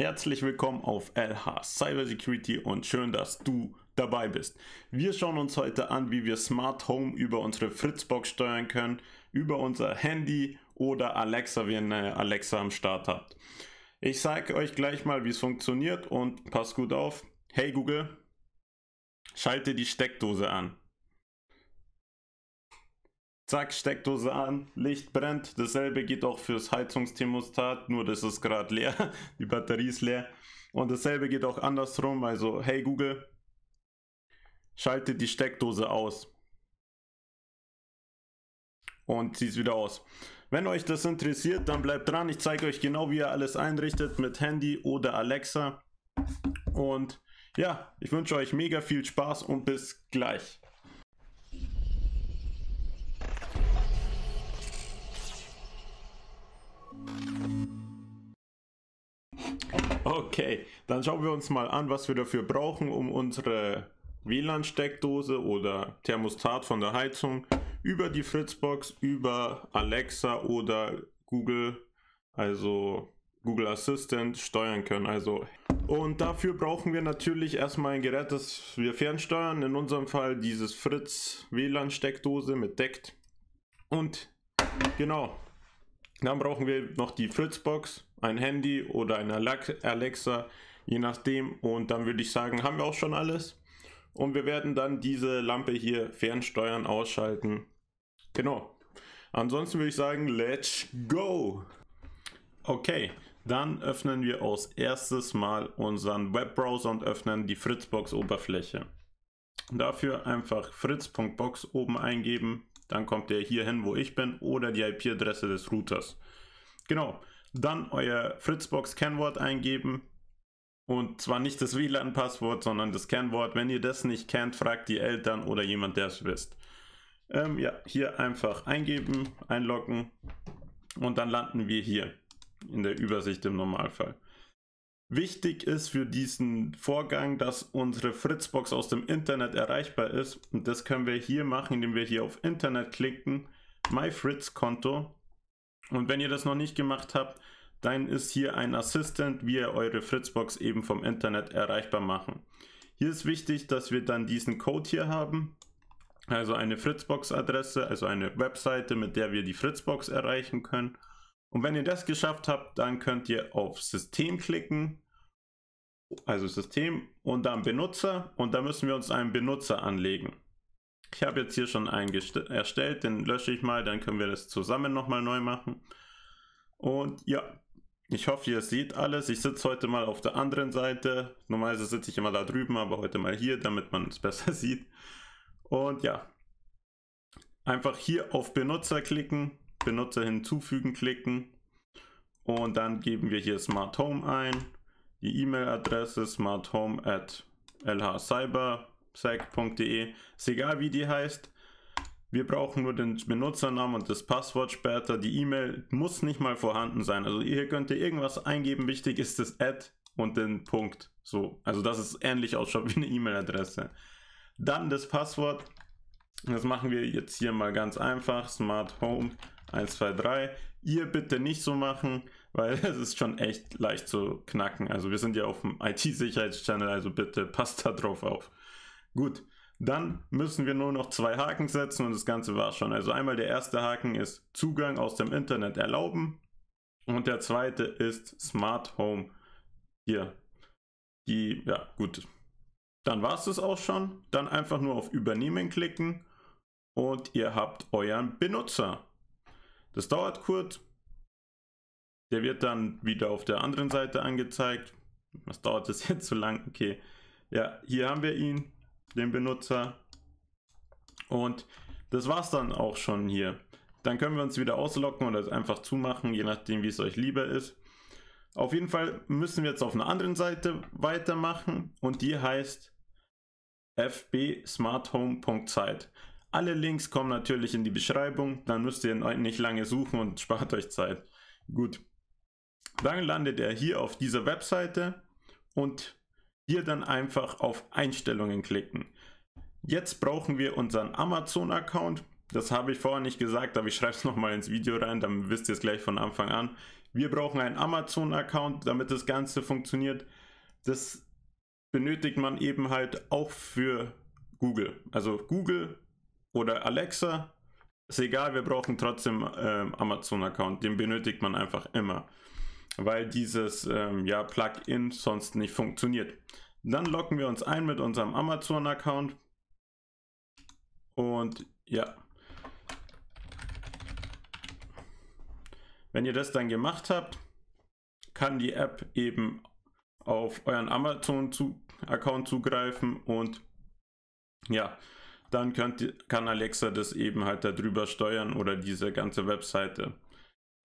Herzlich willkommen auf LH Cybersecurity und schön, dass du dabei bist. Wir schauen uns heute an, wie wir Smart Home über unsere Fritzbox steuern können, über unser Handy oder Alexa, wenn ihr Alexa am Start habt. Ich zeige euch gleich mal, wie es funktioniert und passt gut auf. Hey Google, schalte die Steckdose an. Zack, Steckdose an, Licht brennt. Dasselbe geht auch fürs Heizungsthermostat, nur das ist gerade leer. Die Batterie ist leer. Und dasselbe geht auch andersrum. Also, hey Google, schalte die Steckdose aus. Und zieh es wieder aus. Wenn euch das interessiert, dann bleibt dran. Ich zeige euch genau, wie ihr alles einrichtet mit Handy oder Alexa. Und ja, ich wünsche euch mega viel Spaß und bis gleich. Okay, dann schauen wir uns mal an, was wir dafür brauchen, um unsere WLAN-Steckdose oder Thermostat von der Heizung über die Fritzbox, über Alexa oder Google, also Google Assistant steuern können. Also und dafür brauchen wir natürlich erstmal ein Gerät, das wir fernsteuern. In unserem Fall dieses Fritz WLAN Steckdose mit Deckt. Und genau, dann brauchen wir noch die Fritzbox, ein Handy oder eine Alexa, je nachdem. Und dann würde ich sagen, haben wir auch schon alles. Und wir werden dann diese Lampe hier fernsteuern, ausschalten. Genau. Ansonsten würde ich sagen, let's go! Okay, dann öffnen wir als erstes mal unseren Webbrowser und öffnen die Fritzbox-Oberfläche. Dafür einfach fritz.box oben eingeben dann kommt ihr hier hin, wo ich bin oder die IP-Adresse des Routers. Genau, dann euer Fritzbox-Kennwort eingeben. Und zwar nicht das WLAN-Passwort, sondern das Kennwort. Wenn ihr das nicht kennt, fragt die Eltern oder jemand, der es wisst. Ähm, ja, hier einfach eingeben, einloggen und dann landen wir hier in der Übersicht im Normalfall. Wichtig ist für diesen Vorgang, dass unsere Fritzbox aus dem Internet erreichbar ist. Und das können wir hier machen, indem wir hier auf Internet klicken, My Fritz Konto. Und wenn ihr das noch nicht gemacht habt, dann ist hier ein Assistant, wie ihr eure Fritzbox eben vom Internet erreichbar machen. Hier ist wichtig, dass wir dann diesen Code hier haben, also eine Fritzbox-Adresse, also eine Webseite, mit der wir die Fritzbox erreichen können. Und wenn ihr das geschafft habt, dann könnt ihr auf System klicken, also System und dann Benutzer und da müssen wir uns einen Benutzer anlegen. Ich habe jetzt hier schon einen erstellt, den lösche ich mal, dann können wir das zusammen nochmal neu machen. Und ja, ich hoffe, ihr seht alles. Ich sitze heute mal auf der anderen Seite. Normalerweise sitze ich immer da drüben, aber heute mal hier, damit man es besser sieht. Und ja, einfach hier auf Benutzer klicken Benutzer hinzufügen klicken und dann geben wir hier Smart Home ein, die E-Mail-Adresse smart home at lhcybersec.de. Ist egal wie die heißt. Wir brauchen nur den Benutzernamen und das Passwort später. Die E-Mail muss nicht mal vorhanden sein. Also hier könnt ihr irgendwas eingeben. Wichtig ist das Ad und den Punkt. So, also dass es ähnlich ausschaut wie eine E-Mail-Adresse. Dann das Passwort. Das machen wir jetzt hier mal ganz einfach. Smart Home 1, 2, 3. Ihr bitte nicht so machen, weil es ist schon echt leicht zu knacken. Also wir sind ja auf dem IT-Sicherheitschannel, also bitte passt da drauf auf. Gut, dann müssen wir nur noch zwei Haken setzen und das Ganze war schon. Also einmal der erste Haken ist Zugang aus dem Internet erlauben und der zweite ist Smart Home. Hier, die, ja gut, dann war es das auch schon. Dann einfach nur auf Übernehmen klicken und ihr habt euren Benutzer. Das dauert kurz. Der wird dann wieder auf der anderen Seite angezeigt. Was dauert das jetzt so lang? Okay. Ja, hier haben wir ihn, den Benutzer. Und das war's dann auch schon hier. Dann können wir uns wieder auslocken oder es einfach zumachen, je nachdem, wie es euch lieber ist. Auf jeden Fall müssen wir jetzt auf einer anderen Seite weitermachen und die heißt fbsmarthome.site. Alle Links kommen natürlich in die Beschreibung, dann müsst ihr nicht lange suchen und spart euch Zeit. Gut. Dann landet er hier auf dieser Webseite und hier dann einfach auf Einstellungen klicken. Jetzt brauchen wir unseren Amazon-Account. Das habe ich vorher nicht gesagt, aber ich schreibe es nochmal ins Video rein, dann wisst ihr es gleich von Anfang an. Wir brauchen einen Amazon-Account, damit das Ganze funktioniert. Das benötigt man eben halt auch für Google. Also Google oder Alexa. Ist egal, wir brauchen trotzdem ähm, Amazon-Account. Den benötigt man einfach immer, weil dieses ähm, ja, Plugin sonst nicht funktioniert. Dann locken wir uns ein mit unserem Amazon-Account. Und ja. Wenn ihr das dann gemacht habt, kann die App eben auf euren Amazon-Account zugreifen und ja, dann könnt, kann Alexa das eben halt darüber steuern oder diese ganze Webseite.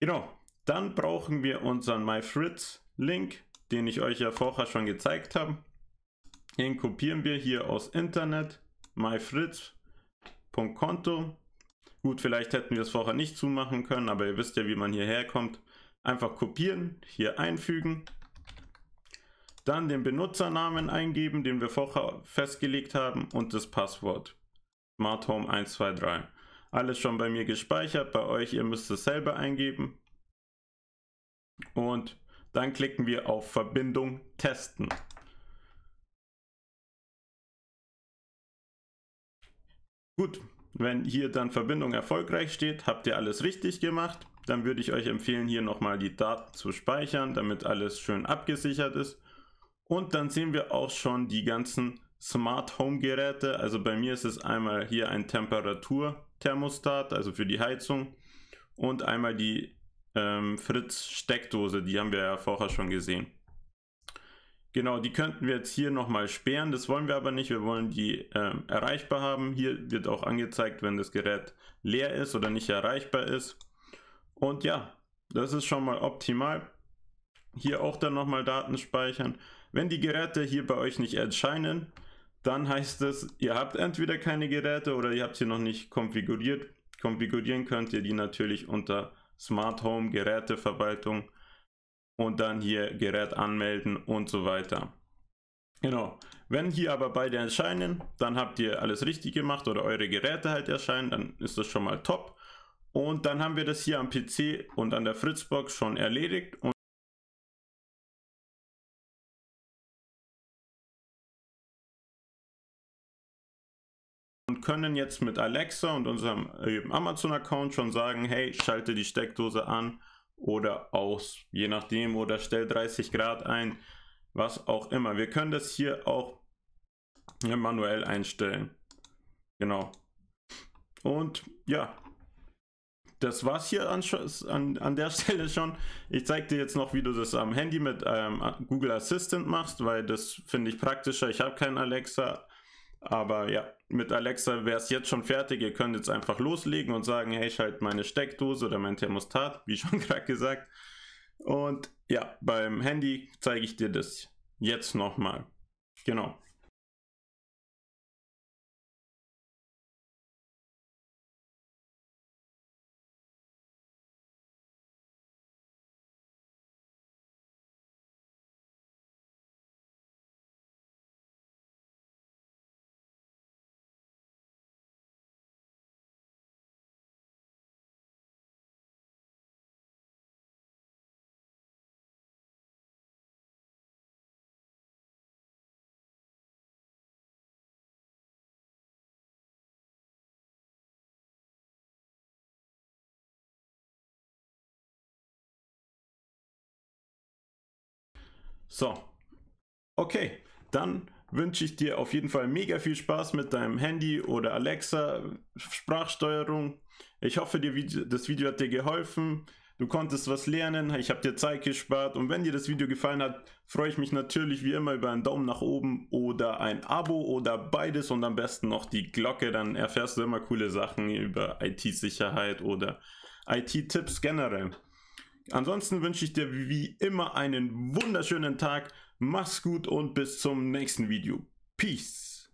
Genau, dann brauchen wir unseren MyFritz-Link, den ich euch ja vorher schon gezeigt habe. Den kopieren wir hier aus Internet, myfritz.konto. Gut, vielleicht hätten wir es vorher nicht zumachen können, aber ihr wisst ja, wie man hierher kommt. Einfach kopieren, hier einfügen. Dann den Benutzernamen eingeben, den wir vorher festgelegt haben und das Passwort. Smart Home 123. Alles schon bei mir gespeichert, bei euch, ihr müsst es selber eingeben. Und dann klicken wir auf Verbindung testen. Gut, wenn hier dann Verbindung erfolgreich steht, habt ihr alles richtig gemacht. Dann würde ich euch empfehlen, hier nochmal die Daten zu speichern, damit alles schön abgesichert ist. Und dann sehen wir auch schon die ganzen Smart Home Geräte. Also bei mir ist es einmal hier ein Temperaturthermostat, also für die Heizung und einmal die ähm, Fritz Steckdose, die haben wir ja vorher schon gesehen. Genau, die könnten wir jetzt hier nochmal sperren, das wollen wir aber nicht, wir wollen die ähm, erreichbar haben. Hier wird auch angezeigt, wenn das Gerät leer ist oder nicht erreichbar ist. Und ja, das ist schon mal optimal. Hier auch dann nochmal Daten speichern. Wenn die Geräte hier bei euch nicht erscheinen, dann heißt es, ihr habt entweder keine Geräte oder ihr habt sie noch nicht konfiguriert. Konfigurieren könnt ihr die natürlich unter Smart Home, Geräteverwaltung und dann hier Gerät anmelden und so weiter. Genau. Wenn hier aber beide erscheinen, dann habt ihr alles richtig gemacht oder eure Geräte halt erscheinen, dann ist das schon mal top. Und dann haben wir das hier am PC und an der Fritzbox schon erledigt. Und können jetzt mit Alexa und unserem Amazon-Account schon sagen, hey, schalte die Steckdose an oder aus, je nachdem, oder stell 30 Grad ein, was auch immer. Wir können das hier auch manuell einstellen. Genau. Und ja, das war's hier an, an, an der Stelle schon. Ich zeige dir jetzt noch, wie du das am Handy mit ähm, Google Assistant machst, weil das finde ich praktischer. Ich habe keinen Alexa, aber ja, mit Alexa wäre es jetzt schon fertig. Ihr könnt jetzt einfach loslegen und sagen, hey, ich halte meine Steckdose oder mein Thermostat, wie schon gerade gesagt. Und ja, beim Handy zeige ich dir das jetzt nochmal. Genau. So, okay, dann wünsche ich dir auf jeden Fall mega viel Spaß mit deinem Handy oder Alexa Sprachsteuerung. Ich hoffe, dir das Video hat dir geholfen. Du konntest was lernen, ich habe dir Zeit gespart und wenn dir das Video gefallen hat, freue ich mich natürlich wie immer über einen Daumen nach oben oder ein Abo oder beides und am besten noch die Glocke, dann erfährst du immer coole Sachen über IT-Sicherheit oder IT-Tipps generell. Ansonsten wünsche ich dir wie immer einen wunderschönen Tag. Mach's gut und bis zum nächsten Video. Peace.